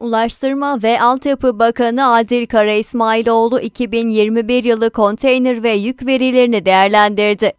Ulaştırma ve Altyapı Bakanı Adil Kara İsmailoğlu 2021 yılı konteyner ve yük verilerini değerlendirdi.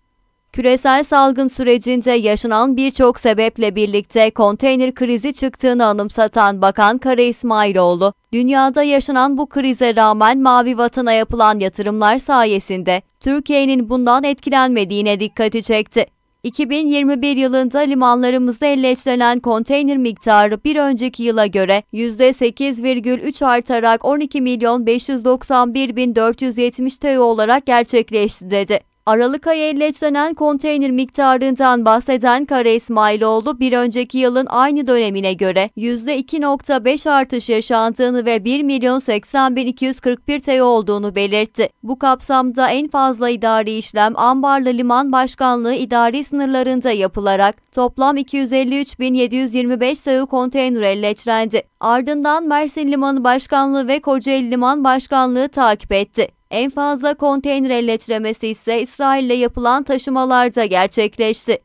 Küresel salgın sürecinde yaşanan birçok sebeple birlikte konteyner krizi çıktığını anımsatan Bakan Kara İsmailoğlu, dünyada yaşanan bu krize rağmen Mavi Vatan'a yapılan yatırımlar sayesinde Türkiye'nin bundan etkilenmediğine dikkati çekti. 2021 yılında limanlarımızda elleşlenen konteyner miktarı bir önceki yıla göre %8,3 artarak 12 milyon 591 bin 470 TÜ olarak gerçekleşti dedi. Aralık ayı elleçlenen konteyner miktarından bahseden Kara İsmailoğlu bir önceki yılın aynı dönemine göre %2.5 artış yaşandığını ve 1 milyon 80 bin 241 TL e olduğunu belirtti. Bu kapsamda en fazla idari işlem Ambarlı Liman Başkanlığı idari sınırlarında yapılarak toplam 253.725 sayı e konteyner elleçlendi. Ardından Mersin Limanı Başkanlığı ve Kocaeli Liman Başkanlığı takip etti. En fazla konteyner elleçlemesi ise İsrail'le yapılan taşımalarda gerçekleşti.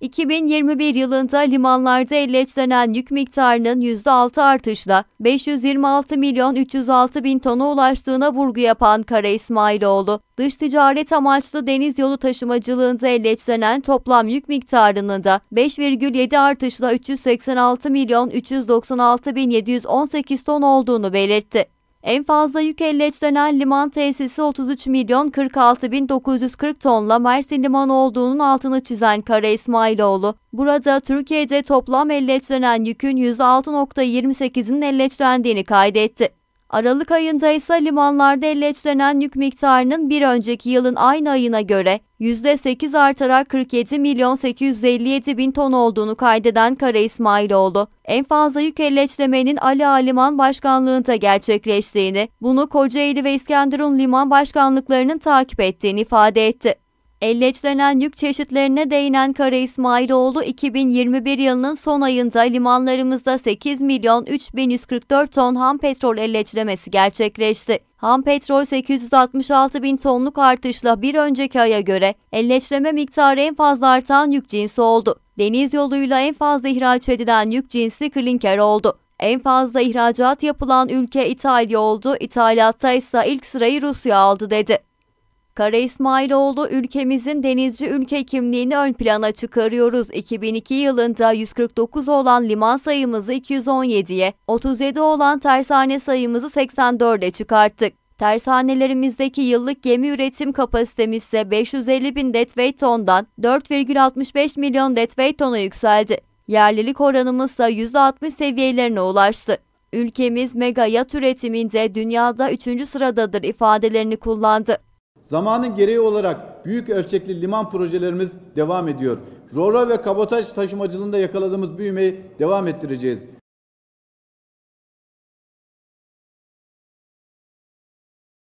2021 yılında limanlarda elleçlenen yük miktarının %6 artışla 526 milyon 306 bin tona ulaştığına vurgu yapan Kara İsmailoğlu, dış ticaret amaçlı deniz yolu taşımacılığında elleçlenen toplam yük miktarının da 5,7 artışla 386 milyon 396 bin 718 ton olduğunu belirtti. En fazla yük elleçlenen liman tesisi 33 milyon 46 bin 940 tonla Mersin Limanı olduğunun altını çizen Kara İsmailoğlu, burada Türkiye'de toplam elleçlenen yükün %6.28'inin elleçlendiğini kaydetti. Aralık ayında ise limanlarda elleçlenen yük miktarının bir önceki yılın aynı ayına göre %8 artarak 47 milyon 857 bin ton olduğunu kaydeden Kara İsmailoğlu, en fazla yük elleçlemenin Ali Aliman Başkanlığı'nda gerçekleştiğini, bunu Kocaeli ve İskenderun Liman Başkanlıklarının takip ettiğini ifade etti. Elleçlenen yük çeşitlerine değinen Kara İsmailoğlu 2021 yılının son ayında limanlarımızda 8 milyon 3144 ton ham petrol elleçlemesi gerçekleşti. Ham petrol 866 bin tonluk artışla bir önceki aya göre elleçleme miktarı en fazla artan yük cinsi oldu. Deniz yoluyla en fazla ihraç edilen yük cinsi klinker oldu. En fazla ihracat yapılan ülke İtalya oldu, ithalatta ise ilk sırayı Rusya aldı dedi. Kara İsmailoğlu ülkemizin denizci ülke kimliğini ön plana çıkarıyoruz. 2002 yılında 149 olan liman sayımızı 217'ye, 37 olan tersane sayımızı 84'e çıkarttık. Tersanelerimizdeki yıllık gemi üretim kapasitemiz ise 550 bin deadweight tondan 4,65 milyon deadweight tona yükseldi. Yerlilik oranımız da %60 seviyelerine ulaştı. Ülkemiz mega yat üretiminde dünyada 3. sıradadır ifadelerini kullandı. Zamanın gereği olarak büyük ölçekli liman projelerimiz devam ediyor. Rora ve kabotaj taşımacılığında yakaladığımız büyümeyi devam ettireceğiz.